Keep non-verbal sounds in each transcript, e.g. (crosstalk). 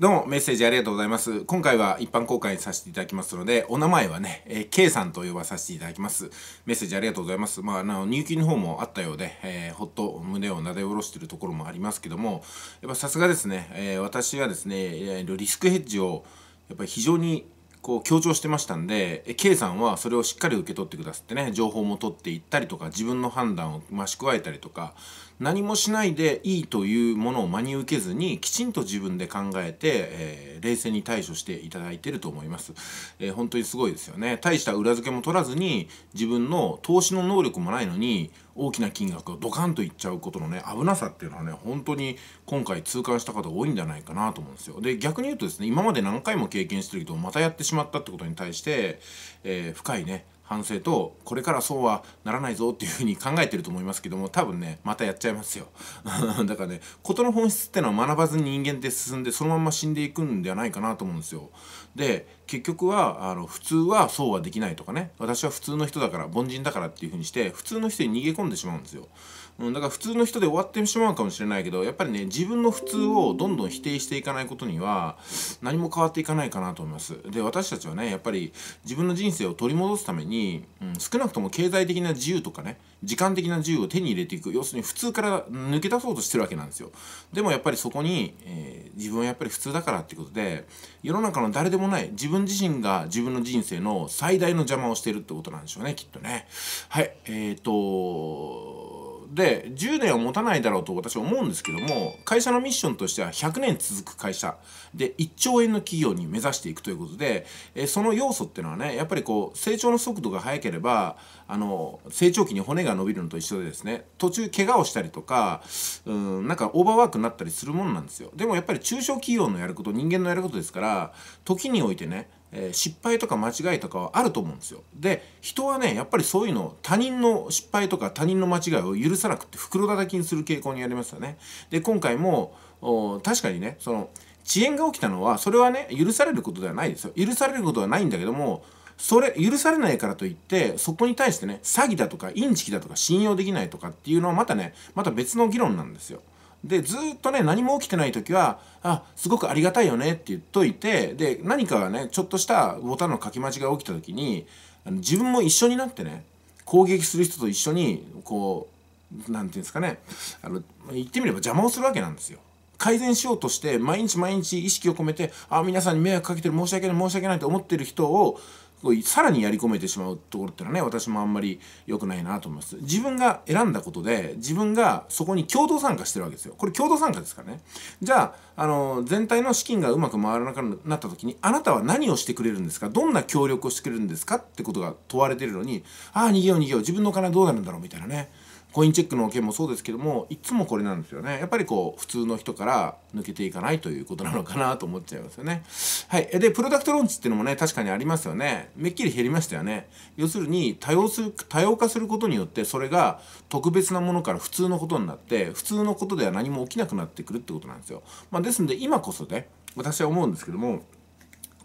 どうもメッセージありがとうございます。今回は一般公開させていただきますので、お名前はね、えー、K さんと呼ばさせていただきます。メッセージありがとうございます。まあ、あの入金の方もあったようで、えー、ほっと胸をなで下ろしているところもありますけども、やっぱさすがですね、えー、私はですね、リスクヘッジをやっぱり非常にこう強調してましたんで K さんはそれをしっかり受け取ってくださってね情報も取っていったりとか自分の判断を増し加えたりとか何もしないでいいというものを真に受けずにきちんと自分で考えて、えー、冷静に対処していただいてると思います、えー、本当にすごいですよね大した裏付けも取らずに自分の投資の能力もないのに大きな金額をドカンといっちゃうことのね危なさっていうのはね本当に今回痛感した方多いんじゃないかなと思うんですよで逆に言うとですね今まで何回も経験してるけどまたやってしまったってことに対して、えー、深いね反省とこれからそうはならないぞっていうふうに考えてると思いますけども多分ねまたやっちゃいますよ (laughs) だからね事の本質ってのは学ばずに人間って進んでそのまま死んでいくんではないかなと思うんですよで結局はあの普通はそうはできないとかね私は普通の人だから凡人だからっていう風にして普通の人に逃げ込んでしまうんですよ、うん、だから普通の人で終わってしまうかもしれないけどやっぱりね自分の普通をどんどん否定していかないことには何も変わっていかないかなと思いますで私たちはねやっぱり自分の人生を取り戻すために、うん、少なくとも経済的な自由とかね時間的な自由を手に入れていく要するに普通から抜け出そうとしてるわけなんですよでもやっぱりそこに、えー、自分はやっぱり普通だからっていうことで世の中の誰でもない自分分自身が自分の人生の最大の邪魔をしてるってことなんでしょうねきっとねはいえーとで10年は持たないだろうと私は思うんですけども会社のミッションとしては100年続く会社で1兆円の企業に目指していくということで、えその要素っていうのはねやっぱりこう成長の速度が速ければあの成長期に骨が伸びるのと一緒でですね途中怪我をしたりとかうんなんかオーバーワークになったりするものなんですよでもやっぱり中小企業のやること人間のやることですから時においてねえ失敗とか間違いとかはあると思うんですよ。で人はねやっぱりそういうのを他人の失敗とか他人の間違いを許さなくて袋叩きにする傾向にありますよね。で今回も確かにねその遅延が起きたのはそれはね許されることではないですよ。許されることはないんだけどもそれ許されないからといってそこに対してね詐欺だとかインチキだとか信用できないとかっていうのはまたねまた別の議論なんですよ。でずっとね何も起きてない時は「あすごくありがたいよね」って言っといてで何かがねちょっとしたボタンの書き間違いが起きた時にあの自分も一緒になってね攻撃する人と一緒にこう何て言うんですかねあの言ってみれば邪魔をするわけなんですよ。改善しようとして毎日毎日意識を込めてあ皆さんに迷惑かけてる申し訳ない申し訳ないと思ってる人をさらにやり込めてしまうところってのはね私もあんまり良くないなと思います自分が選んだことで自分がそこに共同参加してるわけですよこれ共同参加ですからねじゃあ、あの全体の資金がうまく回らなくなった時にあなたは何をしてくれるんですかどんな協力をしてくれるんですかってことが問われてるのにああ逃げよう逃げよう自分のお金はどうなるんだろうみたいなねコインチェックの件もそうですけどもいつもこれなんですよねやっぱりこう普通の人から抜けていかないということなのかなと思っちゃいますよねはいでプロダクトローンチっていうのもね確かにありますよねめっきり減りましたよね要するに多様す多様化することによってそれが特別なものから普通のことになって普通のことでは何も起きなくなってくるってことなんですよまあ、ですんで今こそね私は思うんですけども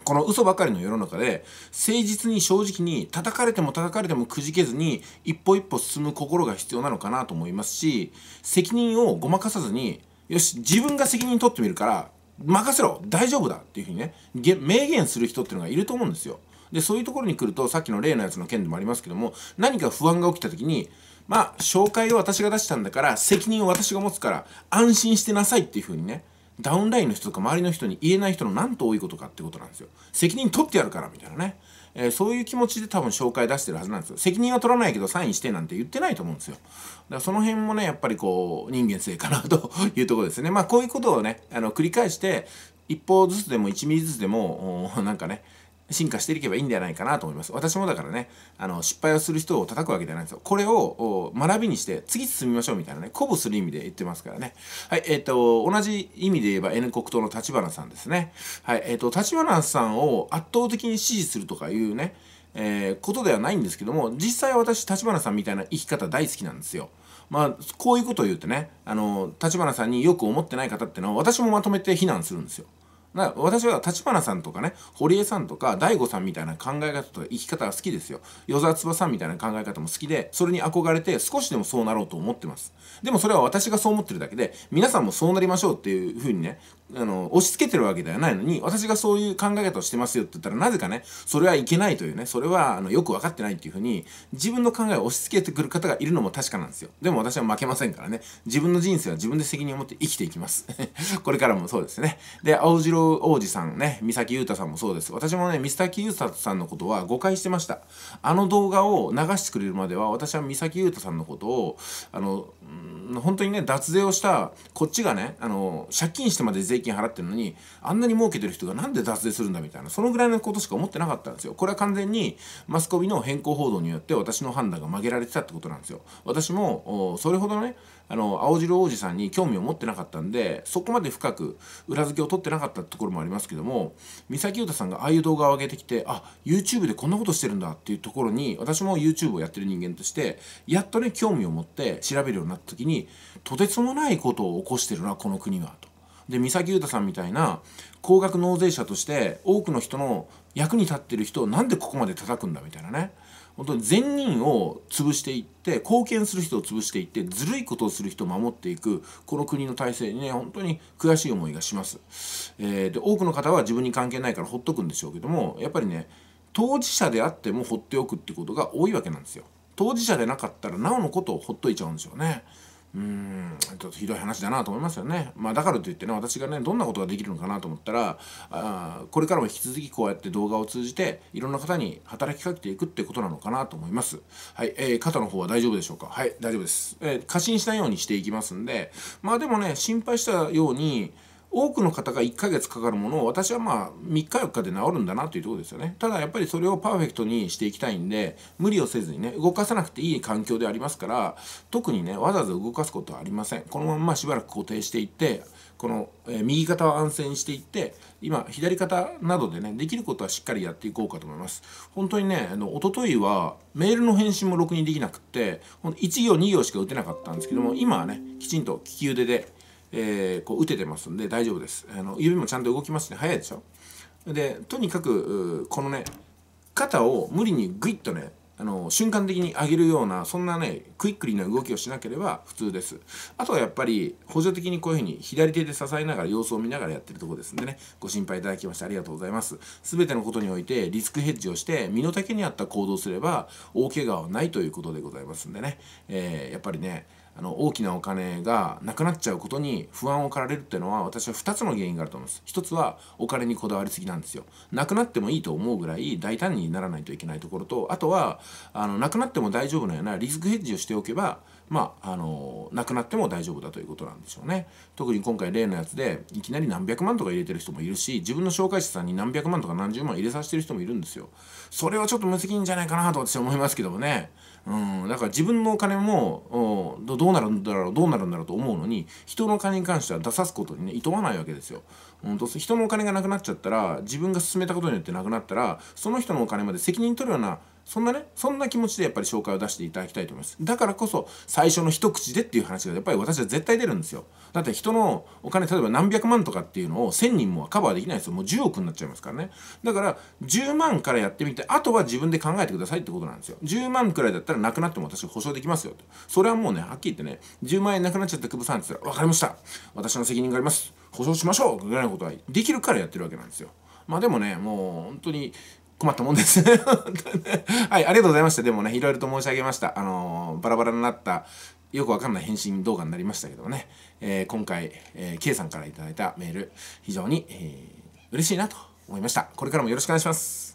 この嘘ばかりの世の中で誠実に正直に叩かれても叩かれてもくじけずに一歩一歩進む心が必要なのかなと思いますし責任をごまかさずによし自分が責任取ってみるから任せろ大丈夫だっていうふうにね明言する人っていうのがいると思うんですよ。でそういうところに来るとさっきの例のやつの件でもありますけども何か不安が起きた時にまあ紹介を私が出したんだから責任を私が持つから安心してなさいっていうふうにねダウンラインの人とか周りの人に言えない人のなんと多いことかってことなんですよ。責任取ってやるからみたいなね。えー、そういう気持ちで多分紹介出してるはずなんですよ。責任は取らないけどサインしてなんて言ってないと思うんですよ。だからその辺もね、やっぱりこう、人間性かなと (laughs) いうところですね。まあこういうことをね、あの繰り返して、一方ずつでも一ミリずつでも、なんかね、進化していけばいいんではないかなと思います。私もだからね、あの、失敗をする人を叩くわけじゃないんですよ。これを学びにして、次進みましょうみたいなね、鼓舞する意味で言ってますからね。はい、えっ、ー、と、同じ意味で言えば N 国党の立花さんですね。はい、えっ、ー、と、立花さんを圧倒的に支持するとかいうね、えー、ことではないんですけども、実際私、立花さんみたいな生き方大好きなんですよ。まあ、こういうことを言うとね、あの、立花さんによく思ってない方ってのは、私もまとめて非難するんですよ。な私は立花さんとかね堀江さんとか大悟さんみたいな考え方とか生き方が好きですよ与沢翼さんみたいな考え方も好きでそれに憧れて少しでもそうなろうと思ってますでもそれは私がそう思ってるだけで皆さんもそうなりましょうっていうふうにねあの押し付けてるわけではないのに私がそういう考え方をしてますよって言ったらなぜかねそれはいけないというねそれはあのよく分かってないっていうふうに自分の考えを押し付けてくる方がいるのも確かなんですよでも私は負けませんからね自分の人生は自分で責任を持って生きていきます (laughs) これからもそうですねで青白王子さんね、三崎裕太さんもそうです。私もね、三崎裕太さんのことは誤解してました。あの動画を流してくれるまでは、私は三崎裕太さんのことを、あの、本当にね、脱税をした、こっちがね、あの、借金してまで税金払ってるのに、あんなに儲けてる人がなんで脱税するんだみたいな、そのぐらいのことしか思ってなかったんですよ。これは完全にマスコミの変更報道によって私の判断が曲げられてたってことなんですよ。私も、それほどね、あの青汁王子さんに興味を持ってなかったんでそこまで深く裏付けを取ってなかったところもありますけども三崎裕太さんがああいう動画を上げてきてあ YouTube でこんなことしてるんだっていうところに私も YouTube をやってる人間としてやっとね興味を持って調べるようになった時にとてつもないことを起こしてるなこの国はと。で三崎裕太さんみたいな高額納税者として多くの人の役に立ってる人をなんでここまで叩くんだみたいなね本当に善人を潰していって貢献する人を潰していってずるいことをする人を守っていくこの国の体制にね本当に悔しい思いがします、えー、で多くの方は自分に関係ないからほっとくんでしょうけどもやっぱりね当事者であってもほっておくってことが多いわけなんですよ当事者でなかったらなおのことをほっといちゃうんでしょうねうんちょっとひどい話だなと思いますよね。まあ、だからといってね私がねどんなことができるのかなと思ったらあこれからも引き続きこうやって動画を通じていろんな方に働きかけていくってことなのかなと思います。はい、えー、肩の方は大丈夫でしょうかはい大丈夫です、えー、過信しないようにしていきますんでまあでもね心配したように多くの方が1ヶ月かかるものを私はまあ3日4日で治るんだなというとこですよねただやっぱりそれをパーフェクトにしていきたいんで無理をせずにね動かさなくていい環境でありますから特にねわざわざ動かすことはありませんこのまましばらく固定していってこの、え右肩を安静にしていって今左肩などでねできることはしっかりやっていこうかと思います本当にねあの一昨日はメールの返信もろくにできなくって1行2行しか打てなかったんですけども今はねきちんと利き腕でえー、こう打ててますんで大丈夫ですあの指もちゃんと動きますね早いでしょでとにかくこのね肩を無理にグイッとねあの瞬間的に上げるようなそんなねクイックリな動きをしなければ普通ですあとはやっぱり補助的にこういうふうに左手で支えながら様子を見ながらやってるとこですんでねご心配いただきましてありがとうございます全てのことにおいてリスクヘッジをして身の丈に合った行動すれば大怪我はないということでございますんでね、えー、やっぱりねあの大きなお金がなくなっちゃうことに不安を駆られるっていうのは私は2つの原因があると思います1つはお金にこだわりすぎなんですよなくなってもいいと思うぐらい大胆にならないといけないところとあとはあのなくなっても大丈夫なようなリスクヘッジをしておけばまあ、あのなくなっても大丈夫だということなんでしょうね特に今回例のやつでいきなり何百万とか入れてる人もいるし自分の紹介者さんに何百万とか何十万入れさせてる人もいるんですよそれはちょっと無責任じゃないかなと私は思いますけどもねうん、だから自分のお金もどうなるんだろうどうなるんだろうと思うのに人のお金に関しては出さすことにね厭わないわけですよ。うん、と人のお金がなくなっちゃったら自分が進めたことによってなくなったらその人のお金まで責任取るようなそんなねそんな気持ちでやっぱり紹介を出していただきたいと思いますだからこそ最初の一口でっていう話がやっぱり私は絶対出るんですよだって人のお金例えば何百万とかっていうのを1000人もカバーできないですよもう10億になっちゃいますからねだから10万からやってみてあとは自分で考えてくださいってことなんですよ10万くらいだったらなくなっても私は保証できますよとそれはもうねはっきり言ってね10万円なくなっちゃった久保さんって言ったらわかりました私の責任があります保証しましょうぐらいのことはできるからやってるわけなんですよまあでもねもう本当に困ったもんです (laughs) はい、ありがとうございました。でもね、いろいろと申し上げました。あのー、バラバラになった、よくわかんない返信動画になりましたけどね、えー、今回、えー、K さんから頂いたメール、非常に、えー、嬉しいなと思いました。これからもよろしくお願いします。